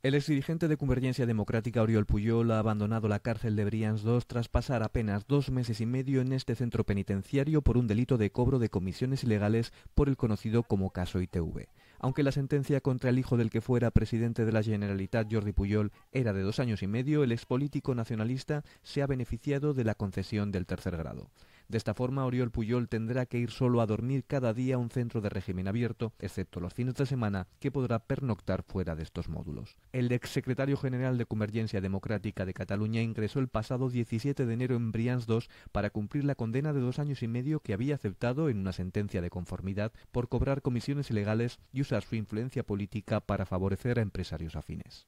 El exdirigente de Convergencia Democrática Oriol Puyol ha abandonado la cárcel de Brians II tras pasar apenas dos meses y medio en este centro penitenciario por un delito de cobro de comisiones ilegales por el conocido como caso ITV. Aunque la sentencia contra el hijo del que fuera presidente de la Generalitat Jordi Puyol era de dos años y medio, el expolítico nacionalista se ha beneficiado de la concesión del tercer grado. De esta forma, Oriol Puyol tendrá que ir solo a dormir cada día a un centro de régimen abierto, excepto los fines de semana, que podrá pernoctar fuera de estos módulos. El exsecretario general de Convergencia Democrática de Cataluña ingresó el pasado 17 de enero en Brians II para cumplir la condena de dos años y medio que había aceptado en una sentencia de conformidad por cobrar comisiones ilegales y usar su influencia política para favorecer a empresarios afines.